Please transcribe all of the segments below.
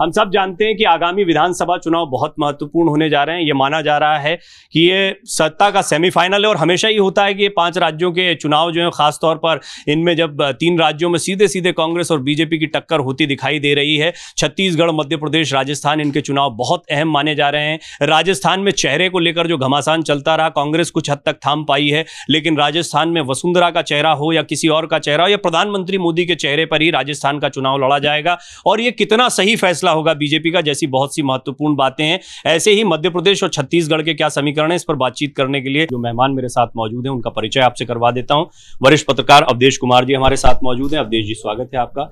हम सब जानते हैं कि आगामी विधानसभा चुनाव बहुत महत्वपूर्ण होने जा रहे हैं ये माना जा रहा है कि ये सत्ता का सेमीफाइनल है और हमेशा ही होता है कि ये पांच राज्यों के चुनाव जो है खासतौर पर इनमें जब तीन राज्यों में सीधे सीधे कांग्रेस और बीजेपी की टक्कर होती दिखाई दे रही है छत्तीसगढ़ मध्य प्रदेश राजस्थान इनके चुनाव बहुत अहम माने जा रहे हैं राजस्थान में चेहरे को लेकर जो घमासान चलता रहा कांग्रेस कुछ हद तक थाम पाई है लेकिन राजस्थान में वसुंधरा का चेहरा हो या किसी और का चेहरा हो या प्रधानमंत्री मोदी के चेहरे पर ही राजस्थान का चुनाव लड़ा जाएगा और ये कितना सही फैसला फैसला होगा बीजेपी का जैसी बहुत सी महत्वपूर्ण बातें हैं ऐसे ही मध्य प्रदेश और छत्तीसगढ़ के क्या समीकरण है इस पर बातचीत करने के लिए जो मेहमान मेरे साथ मौजूद है उनका परिचय आपसे करवा देता हूँ वरिष्ठ पत्रकार अवधेश कुमार जी हमारे साथ मौजूद है अवधेश जी स्वागत है आपका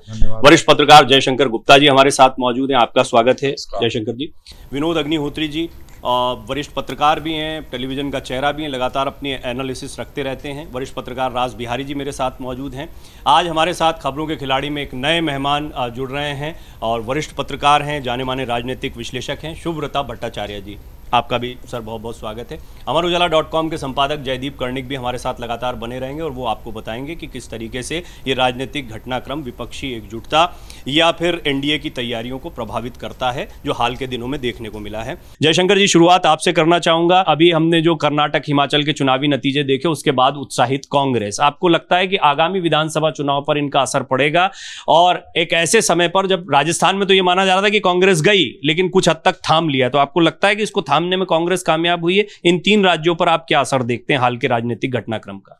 वरिष्ठ पत्रकार जयशंकर गुप्ता जी हमारे साथ मौजूद है आपका स्वागत है जयशंकर जी विनोद अग्निहोत्री जी वरिष्ठ पत्रकार भी हैं टेलीविज़न का चेहरा भी हैं लगातार अपनी एनालिसिस रखते रहते हैं वरिष्ठ पत्रकार राज बिहारी जी मेरे साथ मौजूद हैं आज हमारे साथ खबरों के खिलाड़ी में एक नए मेहमान जुड़ रहे हैं और वरिष्ठ पत्रकार हैं जाने माने राजनीतिक विश्लेषक हैं शुभ्रता भट्टाचार्य जी आपका भी सर बहुत बहुत स्वागत है अमर उजाला डॉट कॉम के संपादक जयदीप कर्णिक भी हमारे साथ लगातार बने रहेंगे और वो आपको बताएंगे कि किस तरीके से ये राजनीतिक घटनाक्रम विपक्षी एकजुटता या फिर एनडीए की तैयारियों को प्रभावित करता है जो हाल के दिनों में देखने को मिला है जयशंकर जी शुरुआत आपसे करना चाहूंगा अभी हमने जो कर्नाटक हिमाचल के चुनावी नतीजे देखे उसके बाद उत्साहित कांग्रेस आपको लगता है कि आगामी विधानसभा चुनाव पर इनका असर पड़ेगा और एक ऐसे समय पर जब राजस्थान में तो ये माना जा रहा था कि कांग्रेस गई लेकिन कुछ हद तक थाम लिया तो आपको लगता है कि इसको थाम सामने में कांग्रेस कामयाब हुई है इन तीन राज्यों पर आप क्या असर देखते हैं हाल के राजनीतिक घटनाक्रम का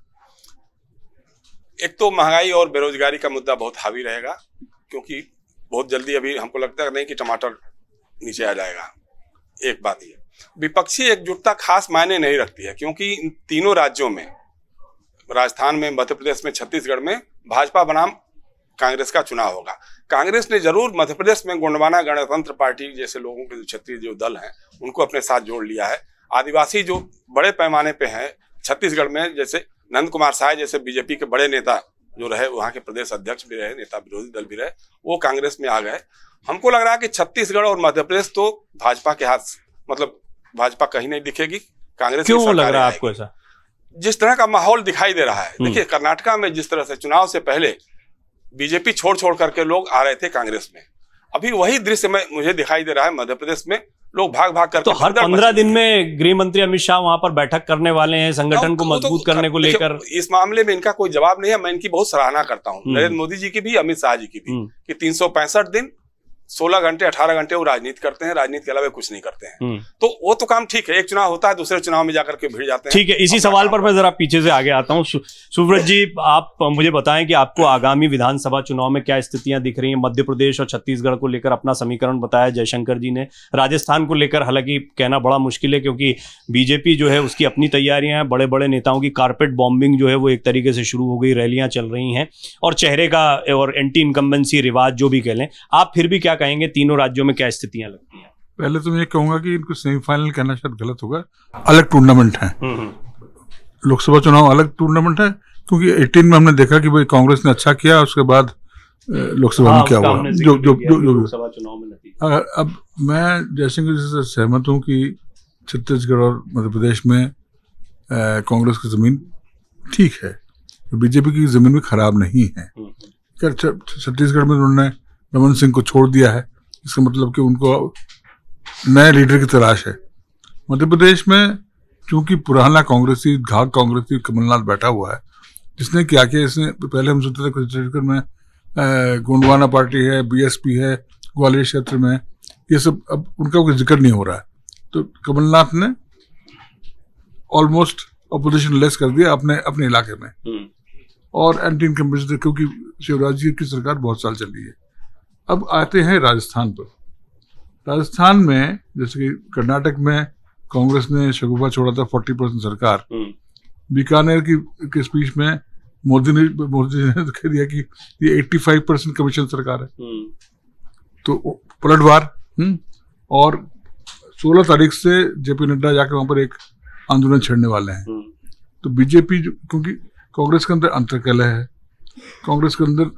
एक तो महंगाई और बेरोजगारी का मुद्दा बहुत हावी रहेगा क्योंकि बहुत जल्दी अभी हमको लगता है नहीं कि टमाटर नीचे आ जाएगा एक बात यह विपक्षी एकजुटता खास मायने नहीं रखती है क्योंकि इन तीनों राज्यों में राजस्थान में मध्य प्रदेश में छत्तीसगढ़ में भाजपा बनाम कांग्रेस का चुनाव होगा कांग्रेस ने जरूर मध्य प्रदेश में गोंडवाना गणतंत्र पार्टी जैसे लोगों के जो क्षेत्रीय जो दल हैं उनको अपने साथ जोड़ लिया है आदिवासी जो बड़े पैमाने पे हैं छत्तीसगढ़ में जैसे नंद कुमार साय जैसे बीजेपी के बड़े नेता जो रहे वहाँ के प्रदेश अध्यक्ष भी रहे नेता विरोधी दल भी रहे वो कांग्रेस में आ गए हमको लग रहा है कि छत्तीसगढ़ और मध्य प्रदेश तो भाजपा के हाथ मतलब भाजपा कहीं नहीं दिखेगी कांग्रेस क्यों लग रहा है आपको ऐसा जिस तरह का माहौल दिखाई दे रहा है हम्म। देखिए कर्नाटका में जिस तरह से चुनाव से पहले बीजेपी छोड़ छोड़ करके लोग आ रहे थे कांग्रेस में अभी वही दृश्य में मुझे दिखाई दे रहा है मध्य प्रदेश में लोग भाग भाग कर तो हर पंद्रह दिन में गृह मंत्री अमित शाह वहां पर बैठक करने वाले हैं संगठन को तो- तो- मजबूत तो, करने को अच्छा, लेकर इस मामले में इनका कोई जवाब नहीं है मैं इनकी बहुत सराहना करता हूँ हम्म। नरेंद्र मोदी जी की भी अमित शाह जी की भी हम्म। कि तीन दिन सोलह घंटे अठारह घंटे वो राजनीति करते हैं राजनीति के अलावा कुछ नहीं करते हैं हम्म। तो वो तो काम ठीक है एक चुनाव होता है दूसरे चुनाव में जाकर के भिड़ जाते हैं ठीक है इसी सवाल पर मैं जरा पीछे से आगे आता हूँ सुब्रत जी आप मुझे बताएं कि आपको आगामी विधानसभा चुनाव में क्या स्थितियां दिख रही हैं मध्य प्रदेश और छत्तीसगढ़ को लेकर अपना समीकरण बताया जयशंकर जी ने राजस्थान को लेकर हालांकि कहना बड़ा मुश्किल है क्योंकि बीजेपी जो है उसकी अपनी तैयारियां हैं बड़े बड़े नेताओं की कारपेट बॉम्बिंग जो है वो एक तरीके से शुरू हो गई रैलियां चल रही हैं और चेहरे का और एंटी इनकम्बेंसी रिवाज जो भी कह लें आप फिर भी क्या कहेंगे तीनों राज्यों में क्या स्थितियां लगती हैं पहले तो मैं ये कहूंगा कि इनको सेमीफाइनल कहना शायद गलत होगा अलग टूर्नामेंट है हम्म, हम्म। लोकसभा चुनाव अलग टूर्नामेंट है क्योंकि 18 में हमने देखा कि भाई कांग्रेस ने अच्छा किया उसके बाद लोकसभा में हाँ, क्या हुआ जो जो जो जो चुनाव में अब मैं जयसिंह जी से सहमत हूँ कि छत्तीसगढ़ और मध्य प्रदेश में कांग्रेस की ज़मीन ठीक है बीजेपी की ज़मीन भी खराब नहीं है हम्म, छत्तीसगढ़ में उन्होंने रमन सिंह को छोड़ दिया है इसका मतलब कि उनको नए लीडर की तलाश है मध्य प्रदेश में क्योंकि पुराना कांग्रेसी घाघ कांग्रेसी कमलनाथ बैठा हुआ है जिसने क्या किया इसने पहले हम सुनते थे छत्तीसगढ़ में गोंडवाना पार्टी है बीएसपी है ग्वालियर क्षेत्र में ये सब अब उनका कोई जिक्र नहीं हो रहा है तो कमलनाथ ने ऑलमोस्ट अपोजिशन लेस कर दिया अपने अपने इलाके में हम्म। और एंटी इनकम क्योंकि शिवराज जी की सरकार बहुत साल चल रही है अब आते हैं राजस्थान पर राजस्थान में जैसे कि कर्नाटक में कांग्रेस ने शगुफा छोड़ा था फोर्टी परसेंट सरकार हम्म। बीकानेर की के स्पीच में मोदी ने मोदी ने तो कह दिया कि ये एट्टी फाइव परसेंट कमीशन सरकार है हम्म। तो पलटवार हम्म। और सोलह तारीख से जेपी नड्डा जाकर वहां पर एक आंदोलन छेड़ने वाले हैं तो बीजेपी क्योंकि कांग्रेस के अंदर अंतर्कलह है कांग्रेस के अंदर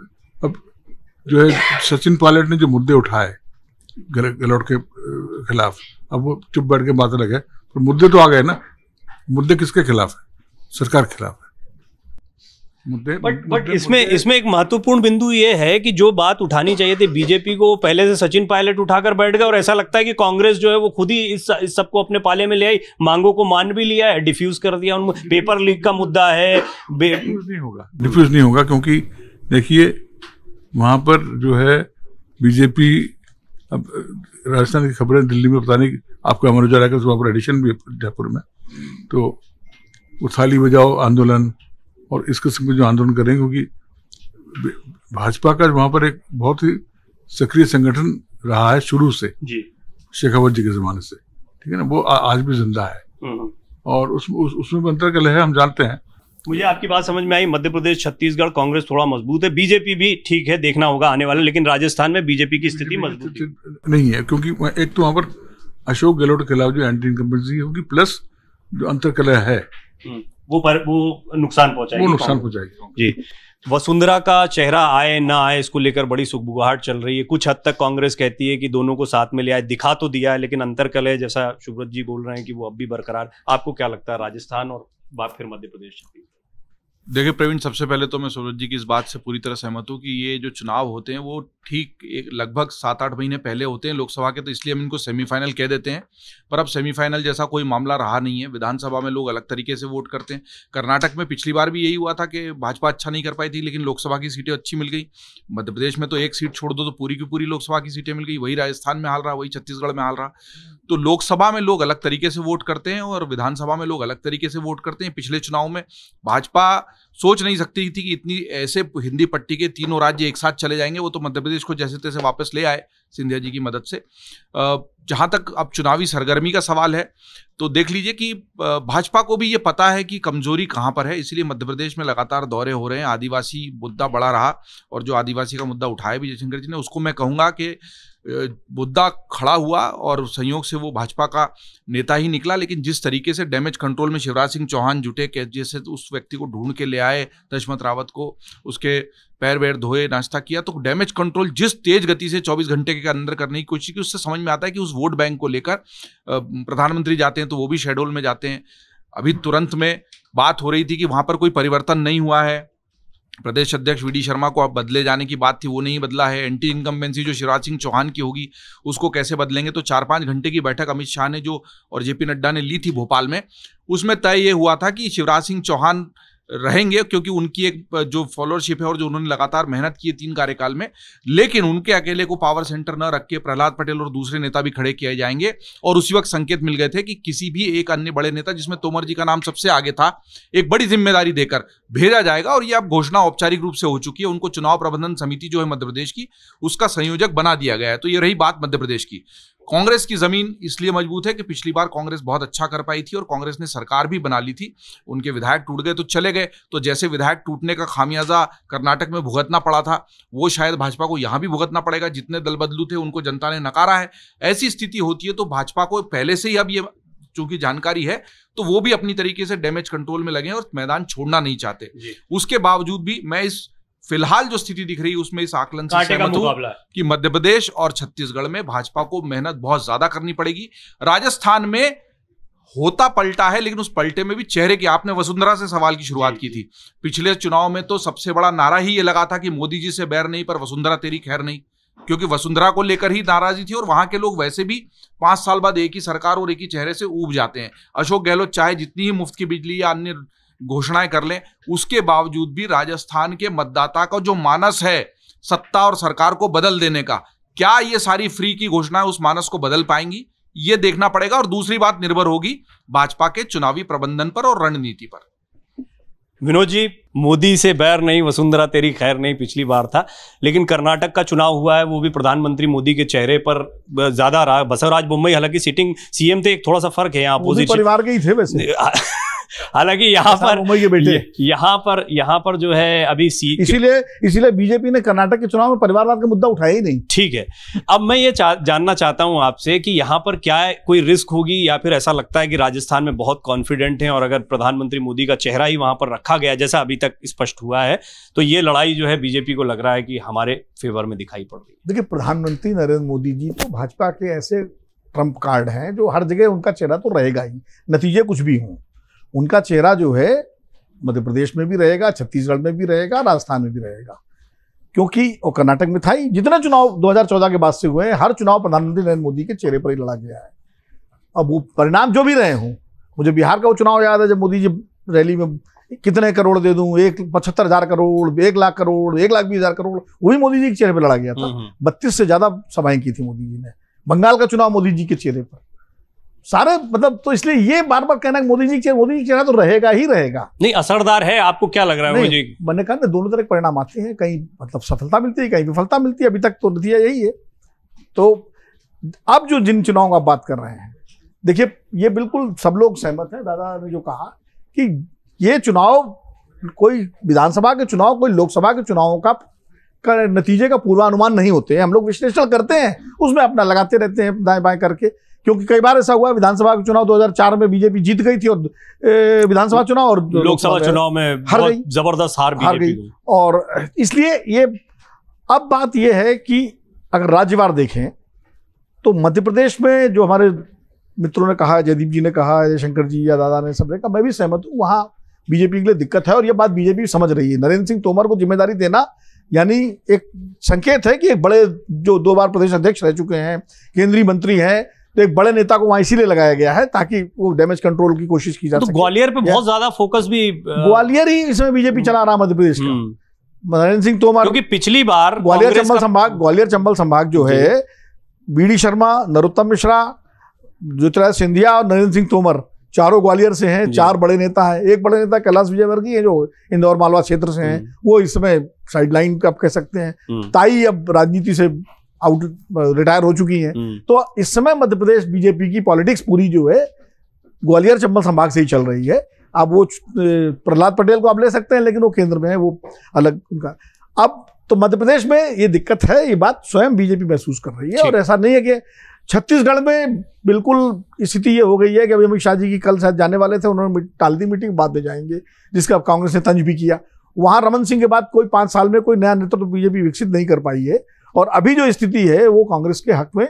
जो है सचिन पायलट ने जो मुद्दे उठाए गहलोत के खिलाफ अब वो चुप बैठ के बात लगे पर मुद्दे तो आ गए ना मुद्दे किसके खिलाफ है सरकार के खिलाफ है मुद्दे बट बट इसमें इसमें एक महत्वपूर्ण बिंदु ये है कि जो बात उठानी चाहिए थी बीजेपी को पहले से सचिन पायलट उठाकर बैठ गए और ऐसा लगता है कि कांग्रेस जो है वो खुद ही इस, इस सबको अपने पाले में ले आई मांगों को मान भी लिया है डिफ्यूज कर दिया उन पेपर लीक का मुद्दा है डिफ्यूज नहीं होगा डिफ्यूज नहीं होगा क्योंकि देखिए वहाँ पर जो है बीजेपी अब राजस्थान की खबरें दिल्ली में पता नहीं आपको अमर उजाला का वहाँ पर एडिशन भी जयपुर में तो वो थाली बजाओ आंदोलन और इस किस्म के जो आंदोलन करेंगे क्योंकि भाजपा का वहाँ पर एक बहुत ही सक्रिय संगठन रहा है शुरू से जी शेखावत जी के ज़माने से ठीक है ना वो आ, आज भी जिंदा है हम्म। और उस, उस उसमें अंतर कल है हम जानते हैं मुझे आपकी बात समझ में आई मध्य प्रदेश छत्तीसगढ़ कांग्रेस थोड़ा मजबूत है बीजेपी भी ठीक है देखना होगा आने वाले लेकिन राजस्थान में बीजेपी की स्थिति मजबूत नहीं है क्योंकि एक तो वहां पर अशोक गहलोत के खिलाफ जो एंटी इनकम्बेंसी होगी प्लस जो कलह है हम्म, वो पर वो नुकसान पहुंचाएगी वो नुकसान पहुंचाएगी जी वसुंधरा का चेहरा आए ना आए इसको लेकर बड़ी सुखबुगाहट चल रही है कुछ हद तक कांग्रेस कहती है कि दोनों को साथ में ले आए दिखा तो दिया है लेकिन कलह जैसा सुब्रत जी बोल रहे हैं कि वो अब भी बरकरार आपको क्या लगता है राजस्थान और बात फिर मध्य प्रदेश छत्तीसगढ़ देखिए प्रवीण सबसे पहले तो मैं सूरज जी की इस बात से पूरी तरह सहमत हूँ कि ये जो चुनाव होते हैं वो ठीक एक लगभग सात आठ महीने पहले होते हैं लोकसभा के तो इसलिए हम इनको सेमीफाइनल कह देते हैं पर अब सेमीफाइनल जैसा कोई मामला रहा नहीं है विधानसभा में लोग अलग तरीके से वोट करते हैं कर्नाटक में पिछली बार भी यही हुआ था कि भाजपा अच्छा नहीं कर पाई थी लेकिन लोकसभा की सीटें अच्छी मिल गई मध्य प्रदेश में तो एक सीट छोड़ दो तो पूरी की पूरी लोकसभा की सीटें मिल गई वही राजस्थान में हाल रहा वही छत्तीसगढ़ में हाल रहा तो लोकसभा में लोग अलग तरीके से वोट करते हैं और विधानसभा में लोग अलग तरीके से वोट करते हैं पिछले चुनाव में भाजपा सोच नहीं सकती थी कि इतनी ऐसे हिंदी पट्टी के तीनों राज्य एक साथ चले जाएंगे वो तो मध्य प्रदेश को जैसे तैसे वापस ले आए सिंधिया जी की मदद से जहाँ तक अब चुनावी सरगर्मी का सवाल है तो देख लीजिए कि भाजपा को भी ये पता है कि कमजोरी कहाँ पर है इसलिए मध्य प्रदेश में लगातार दौरे हो रहे हैं आदिवासी मुद्दा बड़ा रहा और जो आदिवासी का मुद्दा उठाया भी जयशंकर जी ने उसको मैं कहूँगा कि मुद्दा खड़ा हुआ और संयोग से वो भाजपा का नेता ही निकला लेकिन जिस तरीके से डैमेज कंट्रोल में शिवराज सिंह चौहान जुटे के जैसे उस व्यक्ति को ढूंढ के ले आए दशमत रावत को उसके पैर वैर धोए नाश्ता किया तो डैमेज कंट्रोल जिस तेज गति से 24 घंटे के अंदर करने की कोशिश की उससे समझ में आता है कि उस वोट बैंक को लेकर प्रधानमंत्री जाते हैं तो वो भी शेड्यूल में जाते हैं अभी तुरंत में बात हो रही थी कि वहाँ पर कोई परिवर्तन नहीं हुआ है प्रदेश अध्यक्ष वी शर्मा को अब बदले जाने की बात थी वो नहीं बदला है एंटी इनकम्बेंसी जो शिवराज सिंह चौहान की होगी उसको कैसे बदलेंगे तो चार पाँच घंटे की बैठक अमित शाह ने जो और जेपी नड्डा ने ली थी भोपाल में उसमें तय ये हुआ था कि शिवराज सिंह चौहान रहेंगे क्योंकि उनकी एक जो फॉलोअरशिप है और जो उन्होंने लगातार मेहनत की है तीन कार्यकाल में लेकिन उनके अकेले को पावर सेंटर न रख के प्रहलाद पटेल और दूसरे नेता भी खड़े किए जाएंगे और उसी वक्त संकेत मिल गए थे कि किसी भी एक अन्य बड़े नेता जिसमें तोमर जी का नाम सबसे आगे था एक बड़ी जिम्मेदारी देकर भेजा जाएगा और ये अब घोषणा औपचारिक रूप से हो चुकी है उनको चुनाव प्रबंधन समिति जो है मध्य प्रदेश की उसका संयोजक बना दिया गया है तो ये रही बात मध्य प्रदेश की कांग्रेस की जमीन इसलिए मजबूत है कि पिछली बार कांग्रेस बहुत अच्छा कर पाई थी और कांग्रेस ने सरकार भी बना ली थी उनके विधायक टूट गए तो चले गए तो जैसे विधायक टूटने का खामियाजा कर्नाटक में भुगतना पड़ा था वो शायद भाजपा को यहाँ भी भुगतना पड़ेगा जितने दल बदलू थे उनको जनता ने नकारा है ऐसी स्थिति होती है तो भाजपा को पहले से ही अब ये चूंकि जानकारी है तो वो भी अपनी तरीके से डैमेज कंट्रोल में लगे और मैदान छोड़ना नहीं चाहते उसके बावजूद भी मैं इस फिलहाल जो स्थिति दिख रही है उसमें इस आकलन से सहमत हूं कि मध्य प्रदेश और छत्तीसगढ़ में भाजपा को मेहनत बहुत ज्यादा करनी पड़ेगी राजस्थान में होता पलटा है लेकिन उस पलटे में भी चेहरे की आपने वसुंधरा से सवाल की शुरुआत की थी पिछले चुनाव में तो सबसे बड़ा नारा ही ये लगा था कि मोदी जी से बैर नहीं पर वसुंधरा तेरी खैर नहीं क्योंकि वसुंधरा को लेकर ही नाराजी थी और वहां के लोग वैसे भी पांच साल बाद एक ही सरकार और एक ही चेहरे से ऊब जाते हैं अशोक गहलोत चाहे जितनी ही मुफ्त की बिजली या अन्य घोषणाएं कर लें उसके बावजूद भी राजस्थान के मतदाता का जो मानस है सत्ता और सरकार को बदल देने का क्या ये सारी फ्री की घोषणाएं उस मानस को बदल पाएंगी ये देखना पड़ेगा और दूसरी बात निर्भर होगी भाजपा के चुनावी प्रबंधन पर और रणनीति पर विनोद जी मोदी से बैर नहीं वसुंधरा तेरी खैर नहीं पिछली बार था लेकिन कर्नाटक का चुनाव हुआ है वो भी प्रधानमंत्री मोदी के चेहरे पर ज्यादा रहा बसवराज बुम्बई हालांकि सिटिंग सीएम थे एक थोड़ा सा फर्क है यहाँ परिवार के ही थे वैसे हालांकि यहाँ पर मुंबई के बेटे यहाँ पर यहाँ पर जो है अभी सी इसीलिए इसीलिए बीजेपी ने कर्नाटक के चुनाव में परिवारवाद का मुद्दा उठाया ही नहीं ठीक है अब मैं ये जानना चाहता हूँ आपसे कि यहाँ पर क्या कोई रिस्क होगी या फिर ऐसा लगता है कि राजस्थान में बहुत कॉन्फिडेंट है और अगर प्रधानमंत्री मोदी का चेहरा ही वहां पर रखा गया जैसा अभी तक स्पष्ट हुआ है तो ये लड़ाई जो है बीजेपी को लग रहा है कि हमारे फेवर में दिखाई पड़ रही है देखिए प्रधानमंत्री नरेंद्र मोदी जी तो भाजपा के ऐसे ट्रंप कार्ड हैं जो हर जगह उनका चेहरा तो रहेगा ही नतीजे कुछ भी हों उनका चेहरा जो है मध्य प्रदेश में भी रहेगा छत्तीसगढ़ में भी रहेगा राजस्थान में भी रहेगा क्योंकि वो कर्नाटक में था ही जितने चुनाव 2014 के बाद से हुए हैं हर चुनाव प्रधानमंत्री नरेंद्र मोदी के चेहरे पर ही लड़ा गया है अब वो परिणाम जो भी रहे हों मुझे बिहार का वो चुनाव याद है जब मोदी जी रैली में कितने करोड़ दे दूँ एक पचहत्तर हजार करोड़ एक लाख करोड़ एक लाख बीस हजार करोड़ वो भी मोदी जी के चेहरे पर लड़ा गया था हम्म, हम्म। बत्तीस से ज्यादा सभाएँ की थी मोदी जी ने बंगाल का चुनाव मोदी जी के चेहरे पर सारे मतलब तो इसलिए ये बार बार कहना मोदी जी चेहरा मोदी जी चेहरा तो रहेगा ही रहेगा नहीं असरदार है आपको क्या लग रहा है मोदी मैंने कहा ना दोनों तरह के परिणाम आते हैं कहीं मतलब सफलता मिलती है कहीं विफलता मिलती है अभी तक तो नतीजा यही है तो अब जो जिन चुनाव का आप बात कर रहे हैं देखिए ये बिल्कुल सब लोग सहमत हैं दादा ने जो कहा कि ये चुनाव कोई विधानसभा के चुनाव कोई लोकसभा के चुनावों का का नतीजे का पूर्वानुमान नहीं होते हैं हम लोग विश्लेषण करते हैं उसमें अपना लगाते रहते हैं दाएं बाएं करके क्योंकि कई बार ऐसा हुआ विधानसभा के चुनाव 2004 में बीजेपी जीत गई थी और विधानसभा चुनाव और लोकसभा चुनाव में हार गई जबरदस्त हार हार गई और इसलिए ये अब बात यह है कि अगर राज्यवार देखें तो मध्य प्रदेश में जो हमारे मित्रों ने कहा जयदीप जी ने कहा जयशंकर जी या दादा ने सब ने कहा मैं भी सहमत हूँ वहाँ बीजेपी के लिए दिक्कत है और ये बात बीजेपी समझ रही है नरेंद्र सिंह तोमर को जिम्मेदारी देना यानी एक संकेत है कि एक बड़े जो दो बार प्रदेश अध्यक्ष रह चुके हैं केंद्रीय मंत्री हैं तो एक बड़े नेता को वहां इसीलिए लगाया गया है ताकि वो डैमेज कंट्रोल की कोशिश की जाए तो ग्वालियर पे बहुत ज्यादा फोकस भी ग्वालियर ही इसमें बीजेपी hmm. चला रहा मध्य प्रदेश का hmm. नरेंद्र सिंह तोमर क्योंकि पिछली बार ग्वालियर चंबल संभाग ग्वालियर चंबल संभाग जो है बीडी शर्मा नरोत्तम मिश्रा ज्योतिराज सिंधिया और नरेंद्र सिंह तोमर चारों ग्वालियर से हैं चार बड़े नेता हैं एक बड़े नेता कैलाश विजयवर्गीय है जो इंदौर मालवा क्षेत्र से हैं hmm. वो इसमें साइडलाइन आप कह सकते हैं ताई अब राजनीति से आउट रिटायर uh, हो चुकी हैं हम्म। तो इस समय मध्य प्रदेश बीजेपी की पॉलिटिक्स पूरी जो है ग्वालियर चंबल संभाग से ही चल रही है अब वो प्रहलाद पटेल को आप ले सकते हैं लेकिन वो केंद्र में है वो अलग उनका अब तो मध्य प्रदेश में ये दिक्कत है ये बात स्वयं बीजेपी महसूस कर रही है और ऐसा नहीं है कि छत्तीसगढ़ में बिल्कुल स्थिति ये हो गई है कि अभी अमित शाह जी की कल शायद जाने वाले थे उन्होंने टाल दी मीटिंग बाद में जाएंगे जिसका अब कांग्रेस ने तंज भी किया वहां रमन सिंह के बाद कोई पांच साल में कोई नया नेतृत्व तो बीजेपी विकसित नहीं कर पाई है और अभी जो स्थिति है वो कांग्रेस के हक में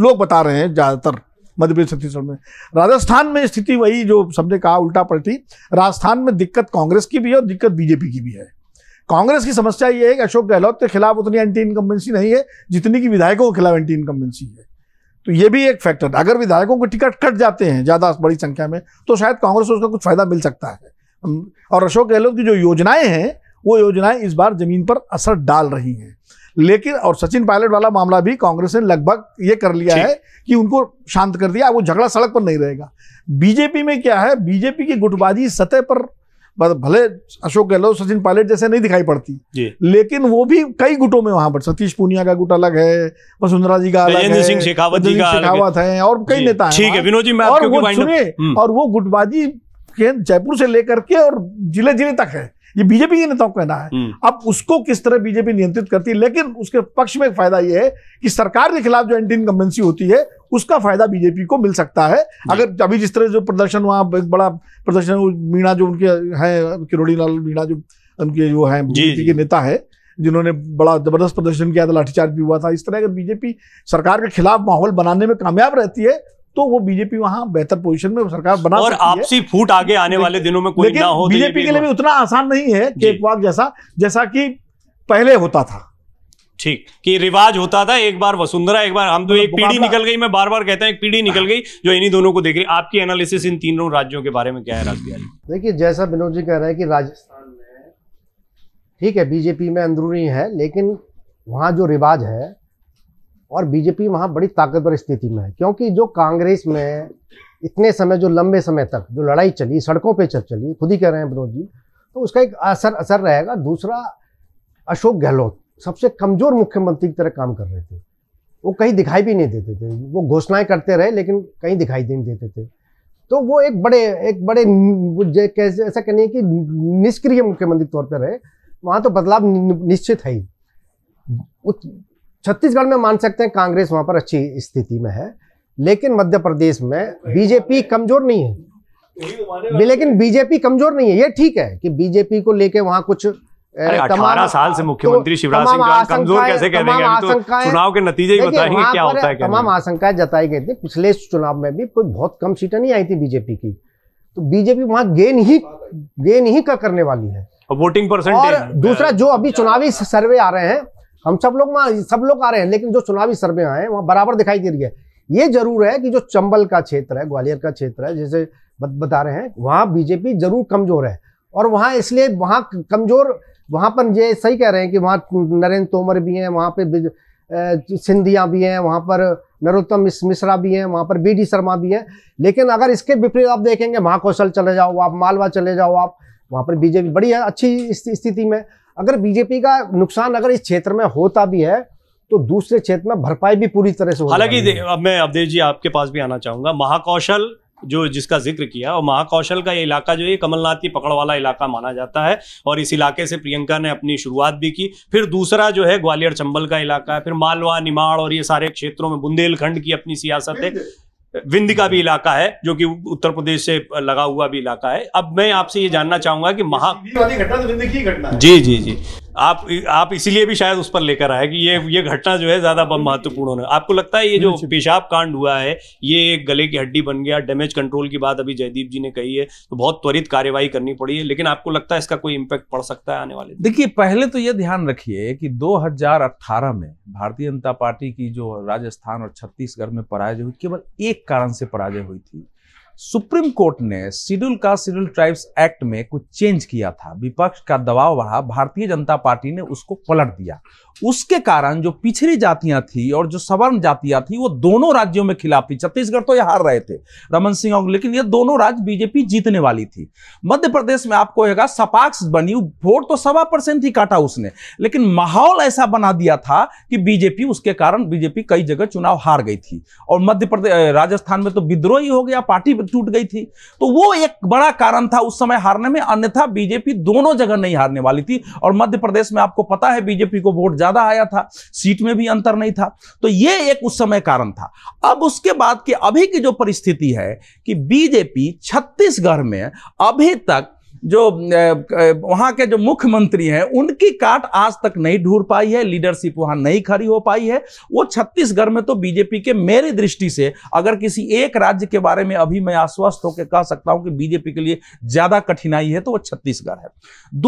लोग बता रहे हैं ज़्यादातर मध्य प्रदेश छत्तीसगढ़ में राजस्थान में स्थिति वही जो सबने कहा उल्टा पलटी राजस्थान में दिक्कत कांग्रेस की भी है और दिक्कत बीजेपी की भी है कांग्रेस की समस्या ये है कि अशोक गहलोत के खिलाफ उतनी एंटी इनकम्बेंसी नहीं है जितनी कि विधायकों के खिलाफ एंटी इनकम्बेंसी है तो ये भी एक फैक्टर अगर विधायकों के टिकट कट जाते हैं ज़्यादा बड़ी संख्या में तो शायद कांग्रेस को उसका कुछ फायदा मिल सकता है और अशोक गहलोत की जो योजनाएं हैं वो योजनाएं इस बार जमीन पर असर डाल रही हैं लेकिन और सचिन पायलट वाला मामला भी कांग्रेस ने लगभग ये कर लिया है कि उनको शांत कर दिया वो झगड़ा सड़क पर नहीं रहेगा बीजेपी में क्या है बीजेपी की गुटबाजी सतह पर भले अशोक गहलोत सचिन पायलट जैसे नहीं दिखाई पड़ती लेकिन वो भी कई गुटों में वहां पर सतीश पूनिया का गुट अलग है वसुंधरा जी का अलग है सिंह शेखावत जी का शेखावत है और कई नेता ठीक है विनोद जी मैं और वो गुटबाजी जयपुर से लेकर के और जिले जिले तक है ये बीजेपी के नेताओं को कहना है हम्म। अब उसको किस तरह बीजेपी नियंत्रित करती है लेकिन उसके पक्ष में फायदा यह है कि सरकार के खिलाफ जो एंटी इनकम्बेंसी होती है उसका फायदा बीजेपी को मिल सकता है अगर अभी जिस तरह जो प्रदर्शन वहां एक बड़ा प्रदर्शन मीणा जो उनके हैं किरोड़ी लाल मीणा जो उनके जो है बीजेपी के नेता है जिन्होंने बड़ा जबरदस्त प्रदर्शन किया था लाठीचार्ज भी हुआ था इस तरह अगर बीजेपी सरकार के खिलाफ माहौल बनाने में कामयाब रहती है तो वो बीजेपी वहां बेहतर पोजीशन में सरकार बना और आपसी फूट आगे आने वाले दिनों में कोई ना हो तो बीजेपी के लिए भी उतना आसान नहीं है केकवाक जैसा जैसा कि पहले होता था ठीक कि रिवाज होता था एक बार वसुंधरा एक बार हम तो एक मतलब पीढ़ी निकल गई मैं बार बार कहता हूँ एक पीढ़ी निकल गई जो इन्हीं दोनों को देख रही आपकी एनालिसिस इन तीनों राज्यों के बारे में क्या है राजबिहारी देखिए जैसा विनोद जी कह रहे हैं कि राजस्थान में ठीक है बीजेपी में अंदरूनी है लेकिन वहाँ जो रिवाज है और बीजेपी वहाँ बड़ी ताकतवर स्थिति में है क्योंकि जो कांग्रेस में इतने समय जो लंबे समय तक जो लड़ाई चली सड़कों पे चल चली खुद ही कह रहे हैं विनोद जी तो उसका एक असर असर रहेगा दूसरा अशोक गहलोत सबसे कमज़ोर मुख्यमंत्री की तरह काम कर रहे थे वो कहीं दिखाई भी नहीं देते थे वो घोषणाएं करते रहे लेकिन कहीं दिखाई नहीं देते थे तो वो एक बड़े एक बड़े कैसे ऐसा कहने कि निष्क्रिय मुख्यमंत्री तौर पर रहे वहाँ तो बदलाव निश्चित है ही छत्तीसगढ़ में मान सकते हैं कांग्रेस वहां पर अच्छी स्थिति में है लेकिन मध्य प्रदेश में बीजेपी कमजोर नहीं है लेकिन बीजेपी कमजोर नहीं है ये ठीक है कि बीजेपी को लेके वहां कुछ अठारह साल से तो मुख्यमंत्री तो शिवराज सिंह कमजोर कैसे कह देंगे तो चुनाव के नतीजे ही बताएंगे क्या होता है तमाम आशंकाएं जताई गई थी पिछले चुनाव में भी कोई बहुत कम सीटें नहीं आई थी बीजेपी की तो बीजेपी वहां गेन ही गेन ही का करने वाली है वोटिंग परसेंटेज दूसरा जो अभी चुनावी सर्वे आ रहे हैं हम सब लोग सब लोग आ रहे हैं लेकिन जो चुनावी सर्वे आए हैं वहाँ बराबर दिखाई दे रही है ये जरूर है कि जो चंबल का क्षेत्र है ग्वालियर का क्षेत्र है जैसे बता रहे हैं वहाँ बीजेपी जरूर कमजोर है और वहाँ इसलिए वहाँ कमजोर वहाँ पर ये सही कह रहे हैं कि वहाँ नरेंद्र तोमर भी हैं वहाँ पे सिंधिया भी हैं वहाँ पर नरोत्तम मिश्रा भी हैं वहाँ पर बी डी शर्मा भी हैं लेकिन अगर इसके विपरीत आप देखेंगे महाकौशल चले जाओ आप मालवा चले जाओ आप वहाँ पर बीजेपी बड़ी है अच्छी स्थिति में अगर बीजेपी का नुकसान अगर इस क्षेत्र में होता भी है तो दूसरे क्षेत्र में भरपाई भी पूरी तरह से हालांकि अब मैं अवधेश जी आपके पास भी आना चाहूंगा महाकौशल जो जिसका जिक्र किया और महाकौशल का ये इलाका जो है कमलनाथ की पकड़ वाला इलाका माना जाता है और इस इलाके से प्रियंका ने अपनी शुरुआत भी की फिर दूसरा जो है ग्वालियर चंबल का इलाका है फिर मालवा निमाड़ और ये सारे क्षेत्रों में बुंदेलखंड की अपनी सियासत है विंध्य का भी इलाका है जो कि उत्तर प्रदेश से लगा हुआ भी इलाका है अब मैं आपसे ये जानना चाहूंगा कि महा घटना तो विंध्य की घटना जी जी जी आप आप इसीलिए भी शायद उस पर लेकर आए कि ये ये घटना जो है ज्यादा महत्वपूर्ण होने आपको लगता है ये जो अच्छा। पेशाब कांड हुआ है ये एक गले की हड्डी बन गया डैमेज कंट्रोल की बात अभी जयदीप जी ने कही है तो बहुत त्वरित कार्यवाही करनी पड़ी है लेकिन आपको लगता है इसका कोई इम्पैक्ट पड़ सकता है आने वाले देखिए पहले तो ये ध्यान रखिए कि दो में भारतीय जनता पार्टी की जो राजस्थान और छत्तीसगढ़ में पराजय हुई केवल एक कारण से पराजय हुई थी सुप्रीम कोर्ट ने शेड्यूल का शेड्यूल ट्राइब्स एक्ट में कुछ चेंज किया था विपक्ष का दबाव बढ़ा भारतीय जनता पार्टी ने उसको पलट दिया उसके कारण जो पिछड़ी जातियां थी और जो सवर्ण जातियां थी वो दोनों राज्यों में खिलाफ थी छत्तीसगढ़ तो ये हार रहे थे रमन सिंह और लेकिन ये दोनों राज्य बीजेपी जीतने वाली थी मध्य प्रदेश में आपको होगा सपाक्स बनी वोट तो सवा परसेंट ही काटा उसने लेकिन माहौल ऐसा बना दिया था कि बीजेपी उसके कारण बीजेपी कई जगह चुनाव हार गई थी और मध्य प्रदेश राजस्थान में तो विद्रोही हो गया पार्टी टूट गई थी तो वो एक बड़ा कारण था उस समय हारने में अन्यथा बीजेपी दोनों जगह नहीं हारने वाली थी और मध्य प्रदेश में आपको पता है बीजेपी को वोट ज्यादा आया था सीट में भी अंतर नहीं था तो ये एक उस समय कारण था अब उसके बाद की अभी की जो परिस्थिति है कि बीजेपी छत्तीसगढ़ में अभी तक जो वहाँ के जो मुख्यमंत्री हैं उनकी काट आज तक नहीं ढूंढ पाई है लीडरशिप वहाँ नहीं खड़ी हो पाई है वो छत्तीसगढ़ में तो बीजेपी के मेरी दृष्टि से अगर किसी एक राज्य के बारे में अभी मैं आश्वस्त होकर कह सकता हूँ कि बीजेपी के लिए ज़्यादा कठिनाई है तो वो छत्तीसगढ़ है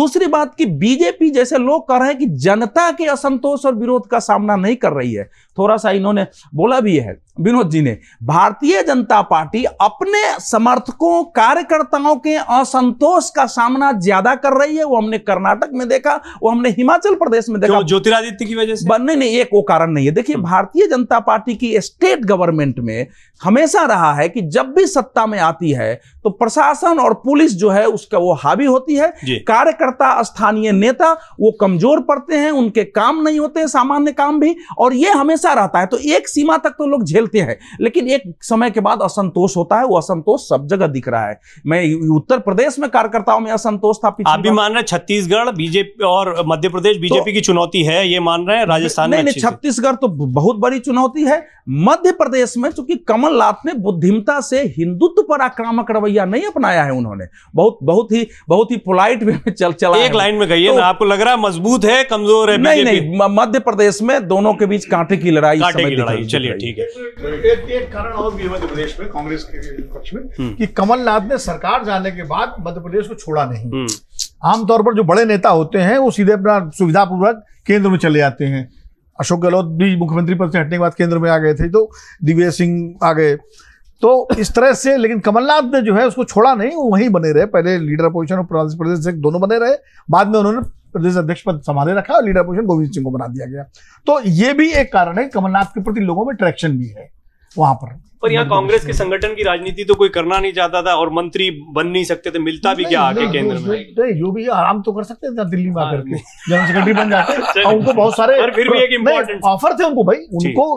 दूसरी बात कि बीजेपी जैसे लोग कह रहे हैं कि जनता के असंतोष और विरोध का सामना नहीं कर रही है थोड़ा सा इन्होंने बोला भी है विनोद जी ने भारतीय जनता पार्टी अपने समर्थकों कार्यकर्ताओं के असंतोष का का सामना ज्यादा कर रही है वो हमने कर्नाटक में देखा वो हमने हिमाचल प्रदेश में देखा ज्योतिरादित्य की वजह से नहीं नहीं एक वो कारण नहीं है देखिए हम्म। भारतीय जनता पार्टी की स्टेट गवर्नमेंट में हमेशा रहा है कि जब भी सत्ता में आती है तो प्रशासन और पुलिस जो है उसका वो हावी होती है कार्यकर्ता स्थानीय नेता वो कमजोर पड़ते हैं उनके काम नहीं होते सामान्य काम भी और ये हमेशा रहता है तो एक सीमा तक तो लोग झेलते हैं लेकिन एक समय के बाद असंतोष होता है वो असंतोष सब जगह दिख रहा है मैं उत्तर प्रदेश में कार्यकर्ताओं में असंतोष था आप भी मान रहे छत्तीसगढ़ बीजेपी और मध्य प्रदेश तो बीजेपी की चुनौती है ये मान रहे हैं राजस्थान में छत्तीसगढ़ तो बहुत बड़ी चुनौती है मध्य प्रदेश में चूंकि कमलनाथ ने बुद्धिमता से हिंदुत्व पर आक्रामक रवैया रवैया नहीं अपनाया है उन्होंने बहुत बहुत ही बहुत ही पोलाइट वे में चल चला एक लाइन में कही तो, ना आपको लग रहा है मजबूत है कमजोर है नहीं नहीं मध्य प्रदेश में दोनों के बीच कांटे की लड़ाई चलिए ठीक है एक कारण और भी है मध्य प्रदेश में कांग्रेस के पक्ष में हम्म। कि कमलनाथ ने सरकार जाने के बाद मध्य प्रदेश को छोड़ा नहीं हम्म। आमतौर पर जो बड़े नेता होते हैं वो सीधे अपना सुविधा पूर्वक केंद्र में चले जाते हैं अशोक गहलोत भी मुख्यमंत्री पद से हटने के बाद केंद्र में आ गए थे तो दिव्य सिंह आ गए तो इस तरह से लेकिन कमलनाथ ने जो है उसको छोड़ा नहीं वो वहीं बने रहे पहले लीडर पोजिशन और प्रदेश अध्यक्ष दोनों बने रहे बाद में उन्होंने प्रदेश अध्यक्ष पद संभाले रखा और लीडर पोजिशन गोविंद सिंह को बना दिया गया तो ये भी एक कारण है कमलनाथ के प्रति लोगों में अट्रैक्शन भी है वहां पर पर यहाँ कांग्रेस के संगठन की राजनीति तो कोई करना नहीं चाहता था और मंत्री बन नहीं सकते थे मिलता भी क्या आगे केंद्र में जो भी आराम तो कर सकते थे दिल्ली में आकर हाँ, जनरल सेक्रेटरी बन जाते हाँ, उनको बहुत सारे फिर भी एक इम्पोर्टेंट ऑफर थे उनको भाई उनको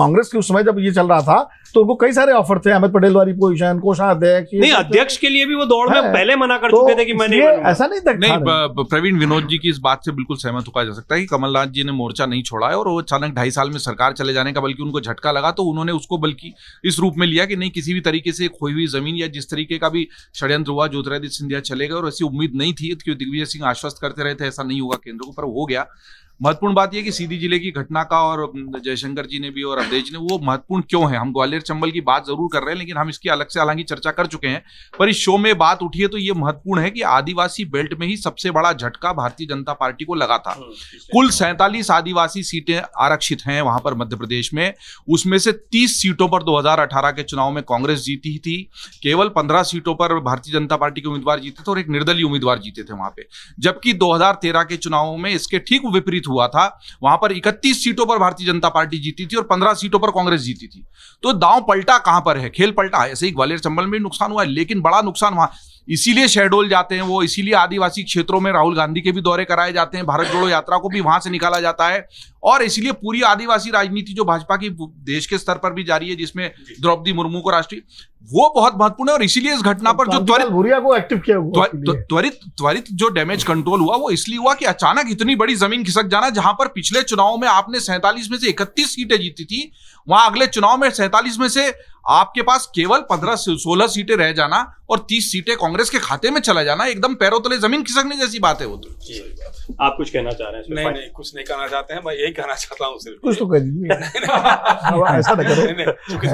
कांग्रेस के उस समय जब ये चल रहा था तो उनको कई सारे ऑफर थे अहमद पटेल वाली पोजिशन कोषाध्यक्ष नहीं अध्यक्ष के लिए भी वो दौड़ में पहले मना कर तो चुके थे कि मैं नहीं ऐसा नहीं था नहीं प्रवीण विनोद जी की इस बात से बिल्कुल सहमत हुआ जा सकता है कि कमलनाथ जी ने मोर्चा नहीं छोड़ा है और वो अचानक ढाई साल में सरकार चले जाने का बल्कि उनको झटका लगा तो उन्होंने उसको बल्कि इस रूप में लिया कि नहीं किसी भी तरीके से खोई हुई जमीन या जिस तरीके का भी षड्यंत्र हुआ ज्योतिरादित्य सिंधिया चले गए और ऐसी उम्मीद नहीं थी क्योंकि दिग्विजय सिंह आश्वस्त करते रहे थे ऐसा नहीं होगा केंद्र को पर हो गया महत्वपूर्ण बात यह कि सीधी जिले की घटना का और जयशंकर जी ने भी और अवधेश ने वो महत्वपूर्ण क्यों है हम ग्वालियर चंबल की बात जरूर कर रहे हैं लेकिन हम इसकी अलग से हालांकि चर्चा कर चुके हैं पर इस शो में बात उठी है तो ये महत्वपूर्ण है कि आदिवासी बेल्ट में ही सबसे बड़ा झटका भारतीय जनता पार्टी को लगा था हाँ, कुल सैंतालीस आदिवासी सीटें आरक्षित हैं वहां पर मध्य प्रदेश में उसमें से तीस सीटों पर दो के चुनाव में कांग्रेस जीती थी केवल पंद्रह सीटों पर भारतीय जनता पार्टी के उम्मीदवार जीते थे और एक निर्दलीय उम्मीदवार जीते थे वहां पर जबकि दो के चुनावों में इसके ठीक विपरीत हुआ था वहां पर 31 सीटों पर भारतीय जनता पार्टी जीती थी और 15 सीटों पर कांग्रेस जीती थी तो दांव पलटा कहां पर है खेल पलटा ऐसे ही ग्वालियर चंबल में नुकसान हुआ है लेकिन बड़ा नुकसान वहां इसीलिए शहडोल जाते हैं वो इसीलिए आदिवासी क्षेत्रों में राहुल गांधी के भी दौरे कराए जाते हैं भारत जोड़ो यात्रा को भी वहां से निकाला जाता है और इसलिए पूरी आदिवासी राजनीति जो भाजपा की देश के स्तर पर भी जारी है जिसमें द्रौपदी मुर्मू को राष्ट्रीय वो बहुत महत्वपूर्ण है और इसीलिए इस घटना पर जो त्वरित भूरिया को एक्टिव किया हुआ तो त्वरित त्वरित जो डैमेज कंट्रोल हुआ वो इसलिए हुआ कि अचानक इतनी बड़ी जमीन खिसक जाना जहां पर पिछले चुनाव में आपने सैंतालीस में से इकतीस सीटें जीती थी वहां अगले चुनाव में सैंतालीस में से आपके पास केवल पंद्रह सोलह सीटें रह जाना और तीस सीटें कांग्रेस के खाते में चला जाना एकदम पैरों तले जमीन खिसकने जैसी बात है वो तो आप कुछ कहना चाह रहे हैं नहीं नहीं कुछ नहीं कहना चाहते हैं नहीं कहना चाहता हूँ सिर्फ कुछ तो कह दीजिए ऐसा ना करो क्योंकि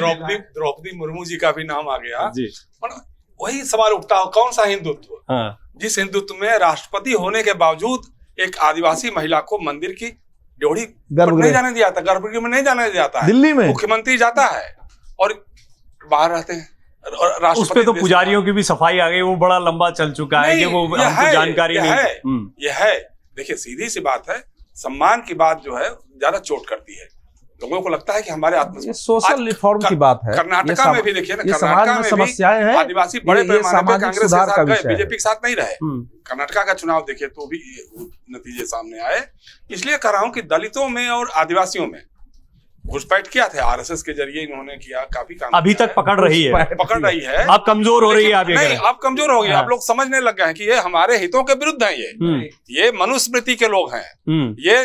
द्रौपदी द्रौपदी मुर्मू जी का भी नाम आ गया वही सवाल उठता हो कौन सा हिंदुत्व हाँ। जिस हिंदुत्व में राष्ट्रपति होने के बावजूद एक आदिवासी महिला को मंदिर की ड्योढ़ी नहीं जाने दिया जाता गर्भगृह में नहीं जाने दिया जाता दिल्ली में मुख्यमंत्री जाता है और बाहर रहते हैं उस पे तो पुजारियों की भी सफाई आ गई वो बड़ा लंबा चल चुका है कि वो जानकारी नहीं है हम्म। यह है देखिए सीधी सी बात है सम्मान की बात जो है ज्यादा चोट करती है लोगों को लगता है कि हमारे आत्म सोशल रिफॉर्म की बात है कर्नाटका में भी देखिए ना कर्नाटका में समस्याएं हैं आदिवासी बड़े पैमाने पर कांग्रेस के साथ गए बीजेपी के साथ नहीं रहे हम्म। कर्नाटका का चुनाव देखिए तो भी नतीजे सामने आए इसलिए कह रहा हूं कि दलितों में और आदिवासियों में घुसपैठ किया था आरएसएस के जरिए इन्होंने किया काफी काम अभी तक पकड़ रही है पकड़ रही है आप कमजोर हो रही है आप नहीं आप कमजोर हो गए हाँ। आप लोग समझने लग गए हैं कि ये हमारे हितों के विरुद्ध है ये हम्म। ये मनुस्मृति के लोग हैं हम्म। ये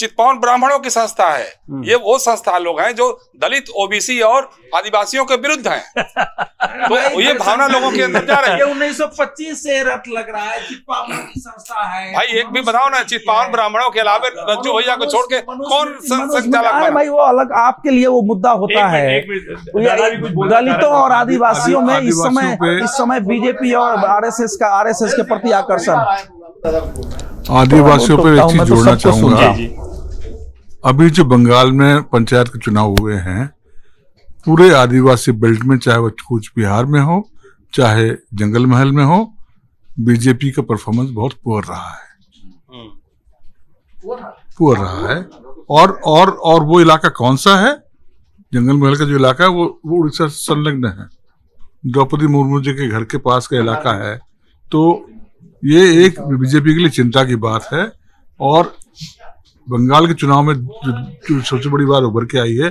चितपौन ब्राह्मणों की संस्था है हम्म। ये वो संस्था लोग हैं जो दलित ओबीसी और आदिवासियों के विरुद्ध हैं तो ये भावना लोगों के अंदर जा रही है उन्नीस सौ पच्चीस से रट लग रहा है चितपावन की संस्था है भाई एक भी बताओ ना चितपावन ब्राह्मणों के अलावा रज्जू भैया को छोड़ के कौन संचालक भाई वो अलग आपके लिए वो मुद्दा होता है दलितों और आदिवासियों में इस समय इस समय बीजेपी और आरएसएस का आरएसएस के प्रति आकर्षण आदिवासियों पर एक चीज जोड़ना चाहूंगा अभी जो बंगाल में पंचायत के चुनाव हुए हैं पूरे आदिवासी बेल्ट में चाहे वो कूच बिहार में हो चाहे जंगल महल में हो बीजेपी का परफॉर्मेंस बहुत पुअर रहा है पुअर रहा है और और और वो इलाका कौन सा है जंगल महल का जो इलाका है वो वो उड़ीसा से संलग्न है द्रौपदी मुर्मू जी के घर के पास का इलाका है तो ये एक बीजेपी के लिए चिंता की बात है और बंगाल के चुनाव में जो, जो सबसे बड़ी बात उभर के आई है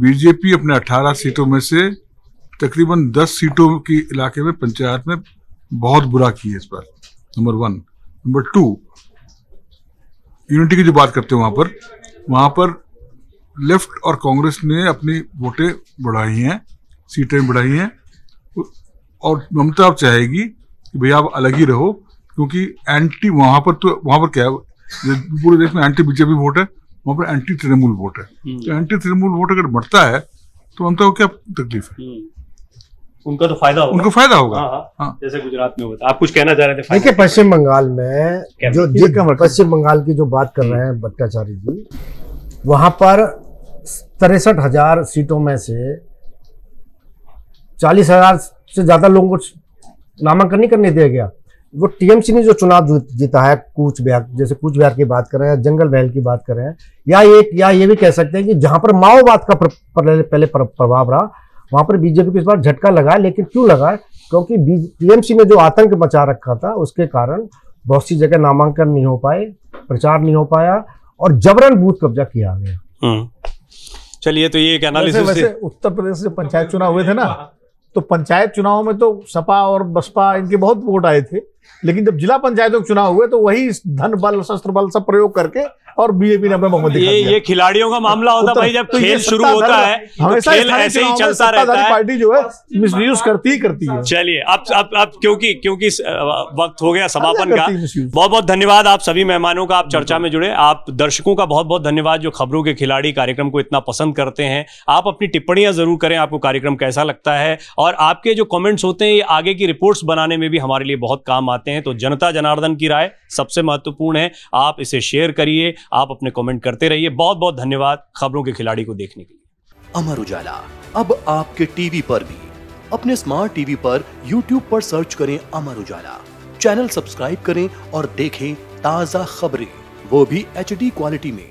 बीजेपी अपने 18 सीटों में से तकरीबन 10 सीटों की इलाके में पंचायत में बहुत बुरा की है इस बार number one number two unity की जो बात करते हैं वहाँ पर वहाँ पर लेफ्ट और कांग्रेस ने अपनी वोटें बढ़ाई हैं सीटें बढ़ाई हैं और ममता अब चाहेगी कि भैया आप अलग ही रहो क्योंकि एंटी वहाँ पर तो वहाँ पर क्या पूरे देश में एंटी बीजेपी वोट है वहां पर एंटी तृणमूल वोट है हम्म। तो एंटी तृणमूल वोट अगर बढ़ता है तो अंत को क्या तकलीफ है हम्म। उनका तो फायदा होगा उनको फायदा होगा हाँ, हाँ, हाँ। जैसे गुजरात में होता आप कुछ कहना चाह रहे थे देखिए पश्चिम बंगाल में जो जिस पश्चिम बंगाल की जो बात कर रहे हैं हम्म। भट्टाचार्य जी वहां पर तिरसठ हजार सीटों में से चालीस हजार से ज़्यादा लोगों को नामांकन नहीं करने दिया गया वो टीएमसी ने जो चुनाव जीता है कूच बिहार जैसे कूच बिहार की बात कर रहे हैं जंगल महल की बात कर रहे हैं या एक या ये भी कह सकते हैं कि जहां पर माओवाद का पहले पहले प्रभाव रहा वहां पर बीजेपी को इस बार झटका लगा लेकिन क्यों लगा क्योंकि टीएमसी ने जो आतंक मचा रखा था उसके कारण बहुत सी जगह नामांकन नहीं हो पाए प्रचार नहीं हो पाया और जबरन बूथ कब्जा किया गया हम्म। चलिए तो ये एक एनालिसिस उत्तर प्रदेश से पंचायत चुनाव हुए थे ना तो पंचायत चुनाव में तो सपा और बसपा इनके बहुत वोट आए थे लेकिन जब जिला पंचायतों के चुनाव हुए तो वही धन बल शस्त्र बल सब प्रयोग करके और बीजेपी ने अपने मोहम्मद ये ये खिलाड़ियों का मामला होता भाई जब तो खेल शुरू होता है तो हमेशा खेल ऐसे ही चलता रहता है पार्टी जो है मिसयूज करती ही करती है चलिए अब अब अब क्योंकि क्योंकि वक्त हो गया समापन का बहुत बहुत धन्यवाद आप सभी मेहमानों का आप चर्चा में जुड़े आप दर्शकों का बहुत बहुत धन्यवाद जो खबरों के खिलाड़ी कार्यक्रम को इतना पसंद करते हैं आप अपनी टिप्पणियां जरूर करें आपको कार्यक्रम कैसा लगता है और आपके जो कॉमेंट्स होते हैं ये आगे की रिपोर्ट्स बनाने में भी हमारे लिए बहुत काम आते हैं चाहते हैं तो जनता जनार्दन की राय सबसे महत्वपूर्ण है आप इसे शेयर करिए आप अपने कमेंट करते रहिए बहुत बहुत धन्यवाद खबरों के खिलाड़ी को देखने के लिए अमर उजाला अब आपके टीवी पर भी अपने स्मार्ट टीवी पर यूट्यूब पर सर्च करें अमर उजाला चैनल सब्सक्राइब करें और देखें ताजा खबरें वो भी एच क्वालिटी में